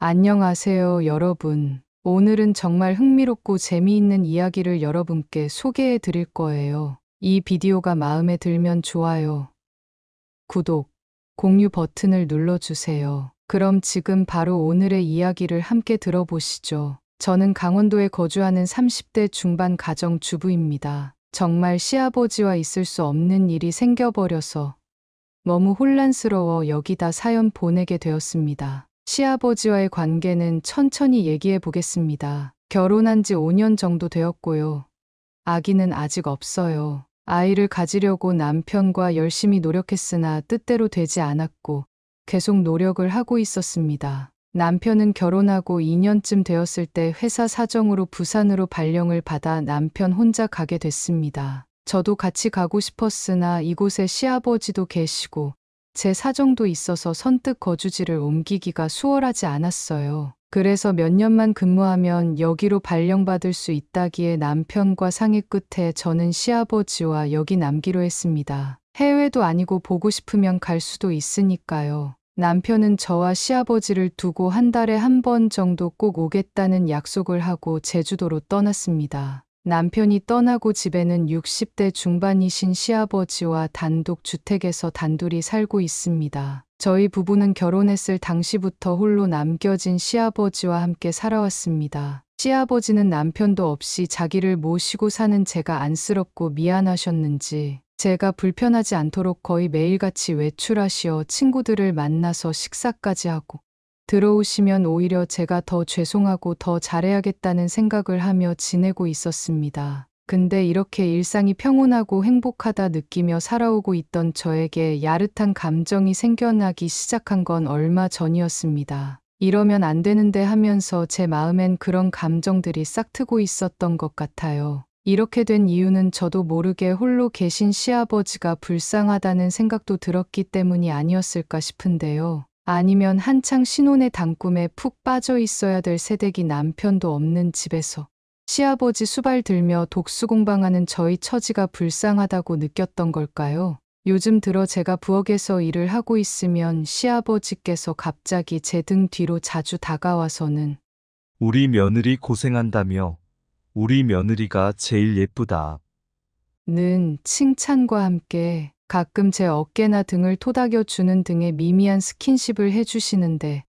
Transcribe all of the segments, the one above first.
안녕하세요, 여러분. 오늘은 정말 흥미롭고 재미있는 이야기를 여러분께 소개해 드릴 거예요. 이 비디오가 마음에 들면 좋아요. 구독, 공유 버튼을 눌러주세요. 그럼 지금 바로 오늘의 이야기를 함께 들어보시죠. 저는 강원도에 거주하는 30대 중반 가정 주부입니다. 정말 시아버지와 있을 수 없는 일이 생겨버려서 너무 혼란스러워 여기다 사연 보내게 되었습니다. 시아버지와의 관계는 천천히 얘기해 보겠습니다. 결혼한 지 5년 정도 되었고요. 아기는 아직 없어요. 아이를 가지려고 남편과 열심히 노력했으나 뜻대로 되지 않았고 계속 노력을 하고 있었습니다. 남편은 결혼하고 2년쯤 되었을 때 회사 사정으로 부산으로 발령을 받아 남편 혼자 가게 됐습니다. 저도 같이 가고 싶었으나 이곳에 시아버지도 계시고 제 사정도 있어서 선뜻 거주지를 옮기기가 수월하지 않았어요. 그래서 몇 년만 근무하면 여기로 발령받을 수 있다기에 남편과 상의 끝에 저는 시아버지와 여기 남기로 했습니다. 해외도 아니고 보고 싶으면 갈 수도 있으니까요. 남편은 저와 시아버지를 두고 한 달에 한 번 정도 꼭 오겠다는 약속을 하고 제주도로 떠났습니다. 남편이 떠나고 집에는 60대 중반이신 시아버지와 단독 주택에서 단둘이 살고 있습니다. 저희 부부는 결혼했을 당시부터 홀로 남겨진 시아버지와 함께 살아왔습니다. 시아버지는 남편도 없이 자기를 모시고 사는 제가 안쓰럽고 미안하셨는지 제가 불편하지 않도록 거의 매일같이 외출하시어 친구들을 만나서 식사까지 하고 들어오시면 오히려 제가 더 죄송하고 더 잘해야겠다는 생각을 하며 지내고 있었습니다. 근데 이렇게 일상이 평온하고 행복하다 느끼며 살아오고 있던 저에게 야릇한 감정이 생겨나기 시작한 건 얼마 전이었습니다. 이러면 안 되는데 하면서 제 마음엔 그런 감정들이 싹트고 있었던 것 같아요. 이렇게 된 이유는 저도 모르게 홀로 계신 시아버지가 불쌍하다는 생각도 들었기 때문이 아니었을까 싶은데요. 아니면 한창 신혼의 단꿈에 푹 빠져 있어야 될 새댁이 남편도 없는 집에서 시아버지 수발 들며 독수공방하는 저희 처지가 불쌍하다고 느꼈던 걸까요? 요즘 들어 제가 부엌에서 일을 하고 있으면 시아버지께서 갑자기 제 등 뒤로 자주 다가와서는 우리 며느리 고생한다며 우리 며느리가 제일 예쁘다. 는 칭찬과 함께 가끔 제 어깨나 등을 토닥여 주는 등의 미미한 스킨십을 해주시는데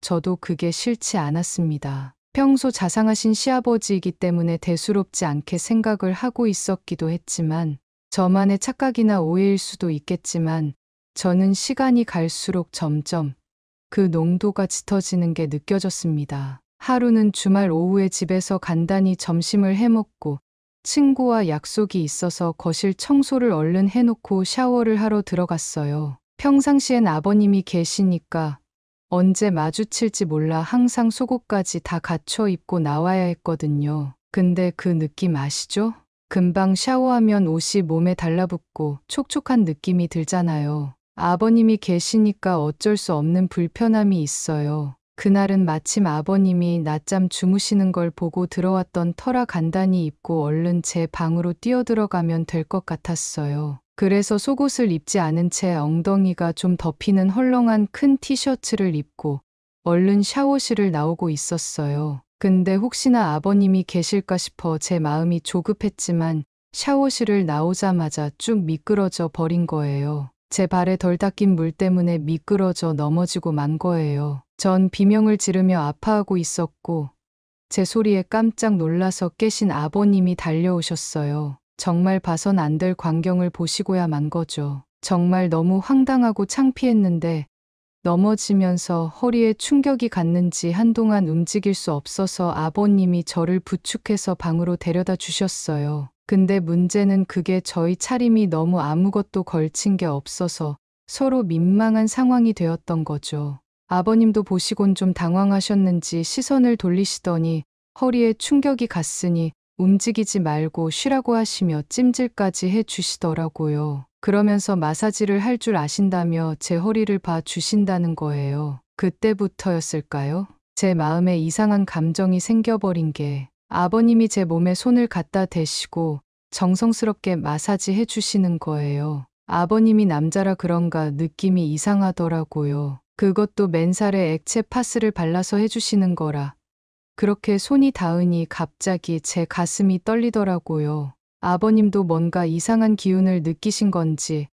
저도 그게 싫지 않았습니다. 평소 자상하신 시아버지이기 때문에 대수롭지 않게 생각을 하고 있었기도 했지만 저만의 착각이나 오해일 수도 있겠지만 저는 시간이 갈수록 점점 그 농도가 짙어지는 게 느껴졌습니다. 하루는 주말 오후에 집에서 간단히 점심을 해먹고 친구와 약속이 있어서 거실 청소를 얼른 해놓고 샤워를 하러 들어갔어요. 평상시엔 아버님이 계시니까 언제 마주칠지 몰라 항상 속옷까지 다 갖춰 입고 나와야 했거든요. 근데 그 느낌 아시죠? 금방 샤워하면 옷이 몸에 달라붙고 촉촉한 느낌이 들잖아요. 아버님이 계시니까 어쩔 수 없는 불편함이 있어요. 그날은 마침 아버님이 낮잠 주무시는 걸 보고 들어왔던 터라 간단히 입고 얼른 제 방으로 뛰어들어가면 될 것 같았어요. 그래서 속옷을 입지 않은 채 엉덩이가 좀 덮이는 헐렁한 큰 티셔츠를 입고 얼른 샤워실을 나오고 있었어요. 근데 혹시나 아버님이 계실까 싶어 제 마음이 조급했지만 샤워실을 나오자마자 쭉 미끄러져 버린 거예요. 제 발에 덜 닦인 물 때문에 미끄러져 넘어지고 만 거예요. 전 비명을 지르며 아파하고 있었고 제 소리에 깜짝 놀라서 깨신 아버님이 달려오셨어요. 정말 봐선 안 될 광경을 보시고야 만 거죠. 정말 너무 황당하고 창피했는데 넘어지면서 허리에 충격이 갔는지 한동안 움직일 수 없어서 아버님이 저를 부축해서 방으로 데려다 주셨어요. 근데 문제는 그게 저희 차림이 너무 아무것도 걸친 게 없어서 서로 민망한 상황이 되었던 거죠. 아버님도 보시곤 좀 당황하셨는지 시선을 돌리시더니 허리에 충격이 갔으니 움직이지 말고 쉬라고 하시며 찜질까지 해주시더라고요. 그러면서 마사지를 할 줄 아신다며 제 허리를 봐 주신다는 거예요. 그때부터였을까요? 제 마음에 이상한 감정이 생겨버린 게 아버님이 제 몸에 손을 갖다 대시고 정성스럽게 마사지 해주시는 거예요. 아버님이 남자라 그런가 느낌이 이상하더라고요. 그것도 맨살에 액체 파스를 발라서 해주시는 거라. 그렇게 손이 닿으니 갑자기 제 가슴이 떨리더라고요. 아버님도 뭔가 이상한 기운을 느끼신 건지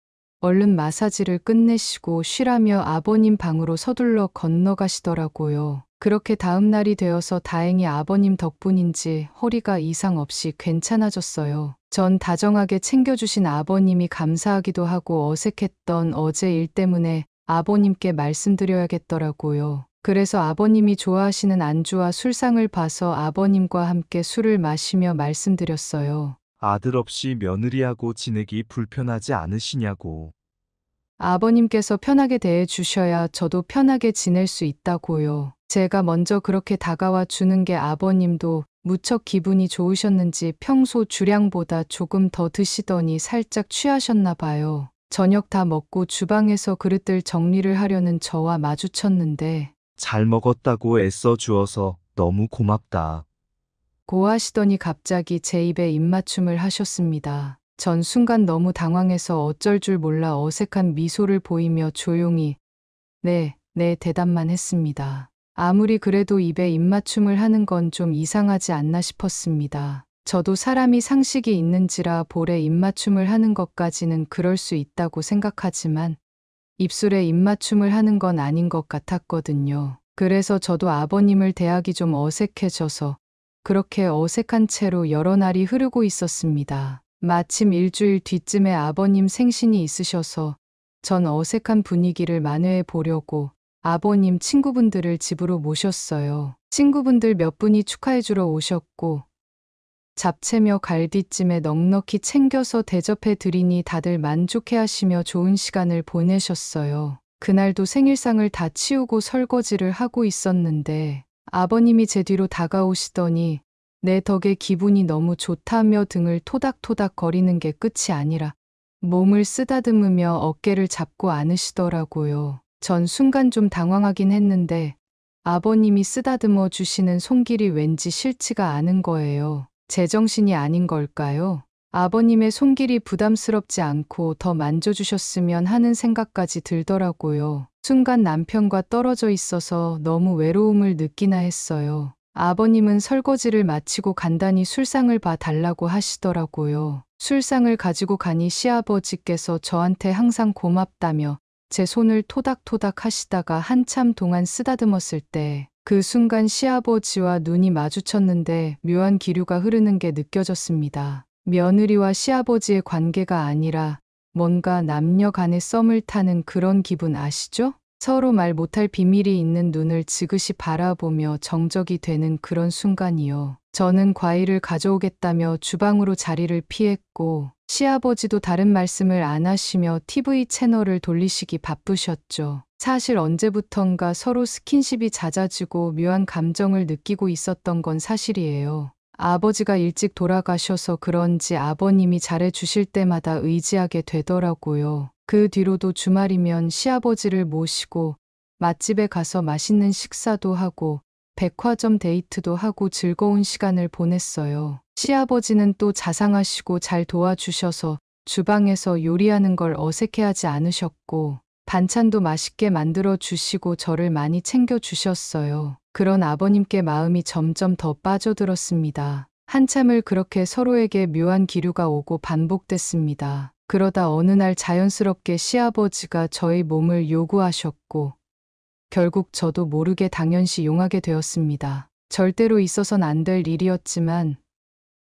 얼른 마사지를 끝내시고 쉬라며 아버님 방으로 서둘러 건너가시더라고요. 그렇게 다음 날이 되어서 다행히 아버님 덕분인지 허리가 이상 없이 괜찮아졌어요. 전 다정하게 챙겨주신 아버님이 감사하기도 하고 어색했던 어제 일 때문에 아버님께 말씀드려야겠더라고요. 그래서 아버님이 좋아하시는 안주와 술상을 봐서 아버님과 함께 술을 마시며 말씀드렸어요. 아들 없이 며느리하고 지내기 불편하지 않으시냐고. 아버님께서 편하게 대해 주셔야 저도 편하게 지낼 수 있다고요. 제가 먼저 그렇게 다가와 주는 게 아버님도 무척 기분이 좋으셨는지 평소 주량보다 조금 더 드시더니 살짝 취하셨나 봐요. 저녁 다 먹고 주방에서 그릇들 정리를 하려는 저와 마주쳤는데 잘 먹었다고 애써 주어서 너무 고맙다. 고하시더니 갑자기 제 입에 입맞춤을 하셨습니다. 전 순간 너무 당황해서 어쩔 줄 몰라 어색한 미소를 보이며 조용히 네, 네 대답만 했습니다. 아무리 그래도 입에 입맞춤을 하는 건 좀 이상하지 않나 싶었습니다. 저도 사람이 상식이 있는지라 볼에 입맞춤을 하는 것까지는 그럴 수 있다고 생각하지만 입술에 입맞춤을 하는 건 아닌 것 같았거든요. 그래서 저도 아버님을 대하기 좀 어색해져서 그렇게 어색한 채로 여러 날이 흐르고 있었습니다. 마침 일주일 뒤쯤에 아버님 생신이 있으셔서 전 어색한 분위기를 만회해 보려고 아버님 친구분들을 집으로 모셨어요. 친구분들 몇 분이 축하해주러 오셨고 잡채며 갈비찜에 넉넉히 챙겨서 대접해 드리니 다들 만족해 하시며 좋은 시간을 보내셨어요. 그날도 생일상을 다 치우고 설거지를 하고 있었는데 아버님이 제 뒤로 다가오시더니 내 덕에 기분이 너무 좋다며 등을 토닥토닥 거리는 게 끝이 아니라 몸을 쓰다듬으며 어깨를 잡고 안으시더라고요. 전 순간 좀 당황하긴 했는데 아버님이 쓰다듬어 주시는 손길이 왠지 싫지가 않은 거예요. 제정신이 아닌 걸까요? 아버님의 손길이 부담스럽지 않고 더 만져주셨으면 하는 생각까지 들더라고요. 순간 남편과 떨어져 있어서 너무 외로움을 느끼나 했어요. 아버님은 설거지를 마치고 간단히 술상을 봐 달라고 하시더라고요. 술상을 가지고 가니 시아버지께서 저한테 항상 고맙다며 제 손을 토닥토닥 하시다가 한참 동안 쓰다듬었을 때 그 순간 시아버지와 눈이 마주쳤는데 묘한 기류가 흐르는 게 느껴졌습니다. 며느리와 시아버지의 관계가 아니라 뭔가 남녀 간의 썸을 타는 그런 기분 아시죠? 서로 말 못할 비밀이 있는 눈을 지그시 바라보며 정적이 되는 그런 순간이요. 저는 과일을 가져오겠다며 주방으로 자리를 피했고 시아버지도 다른 말씀을 안 하시며 TV 채널을 돌리시기 바쁘셨죠. 사실 언제부턴가 서로 스킨십이 잦아지고 묘한 감정을 느끼고 있었던 건 사실이에요. 아버지가 일찍 돌아가셔서 그런지 아버님이 잘해주실 때마다 의지하게 되더라고요. 그 뒤로도 주말이면 시아버지를 모시고 맛집에 가서 맛있는 식사도 하고 백화점 데이트도 하고 즐거운 시간을 보냈어요. 시아버지는 또 자상하시고 잘 도와주셔서 주방에서 요리하는 걸 어색해하지 않으셨고 반찬도 맛있게 만들어 주시고 저를 많이 챙겨 주셨어요. 그런 아버님께 마음이 점점 더 빠져들었습니다. 한참을 그렇게 서로에게 묘한 기류가 오고 반복됐습니다. 그러다 어느 날 자연스럽게 시아버지가 저의 몸을 요구하셨고 결국 저도 모르게 당연시 용하게 되었습니다. 절대로 있어선 안될 일이었지만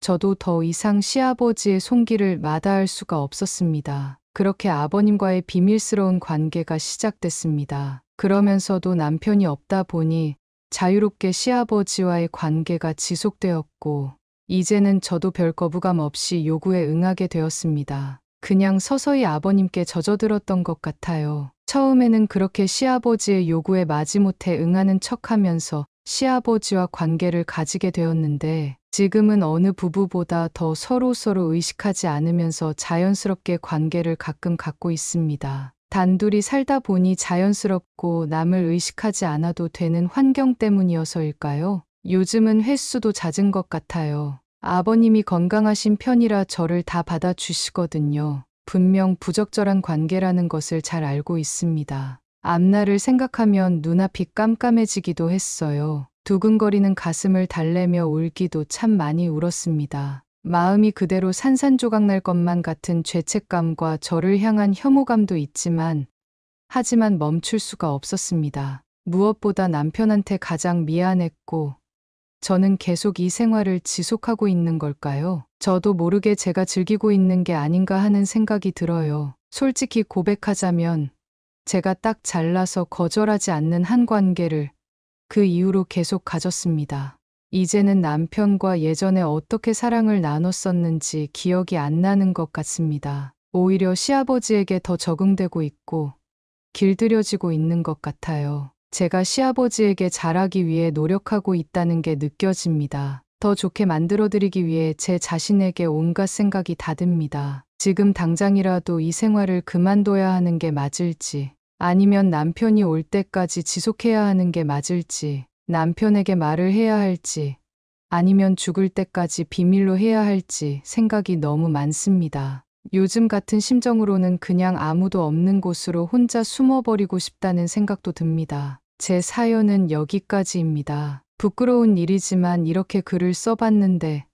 저도 더 이상 시아버지의 손길을 마다할 수가 없었습니다. 그렇게 아버님과의 비밀스러운 관계가 시작됐습니다. 그러면서도 남편이 없다 보니 자유롭게 시아버지와의 관계가 지속되었고 이제는 저도 별 거부감 없이 요구에 응하게 되었습니다. 그냥 서서히 아버님께 젖어들었던 것 같아요. 처음에는 그렇게 시아버지의 요구에 마지못해 응하는 척하면서 시아버지와 관계를 가지게 되었는데 지금은 어느 부부보다 더 서로서로 의식하지 않으면서 자연스럽게 관계를 가끔 갖고 있습니다. 단둘이 살다 보니 자연스럽고 남을 의식하지 않아도 되는 환경 때문이어서일까요? 요즘은 횟수도 잦은 것 같아요. 아버님이 건강하신 편이라 저를 다 받아주시거든요. 분명 부적절한 관계라는 것을 잘 알고 있습니다. 앞날을 생각하면 눈앞이 깜깜해지기도 했어요. 두근거리는 가슴을 달래며 울기도 참 많이 울었습니다. 마음이 그대로 산산조각 날 것만 같은 죄책감과 저를 향한 혐오감도 있지만, 하지만 멈출 수가 없었습니다. 무엇보다 남편한테 가장 미안했고, 저는 계속 이 생활을 지속하고 있는 걸까요? 저도 모르게 제가 즐기고 있는 게 아닌가 하는 생각이 들어요. 솔직히 고백하자면 제가 딱 잘라서 거절하지 않는 한 관계를 그 이후로 계속 가졌습니다. 이제는 남편과 예전에 어떻게 사랑을 나눴었는지 기억이 안 나는 것 같습니다. 오히려 시아버지에게 더 적응되고 있고 길들여지고 있는 것 같아요. 제가 시아버지에게 잘하기 위해 노력하고 있다는 게 느껴집니다. 더 좋게 만들어드리기 위해 제 자신에게 온갖 생각이 다 듭니다. 지금 당장이라도 이 생활을 그만둬야 하는 게 맞을지, 아니면 남편이 올 때까지 지속해야 하는 게 맞을지, 남편에게 말을 해야 할지, 아니면 죽을 때까지 비밀로 해야 할지 생각이 너무 많습니다. 요즘 같은 심정으로는 그냥 아무도 없는 곳으로 혼자 숨어버리고 싶다는 생각도 듭니다. 제 사연은 여기까지입니다. 부끄러운 일이지만 이렇게 글을 써봤는데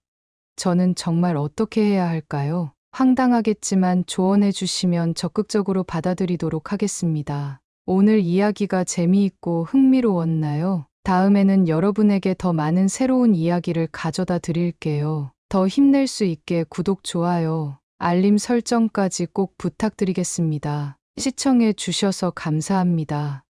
저는 정말 어떻게 해야 할까요? 황당하겠지만 조언해 주시면 적극적으로 받아들이도록 하겠습니다. 오늘 이야기가 재미있고 흥미로웠나요? 다음에는 여러분에게 더 많은 새로운 이야기를 가져다 드릴게요. 더 힘낼 수 있게 구독, 좋아요, 알림 설정까지 꼭 부탁드리겠습니다. 시청해 주셔서 감사합니다.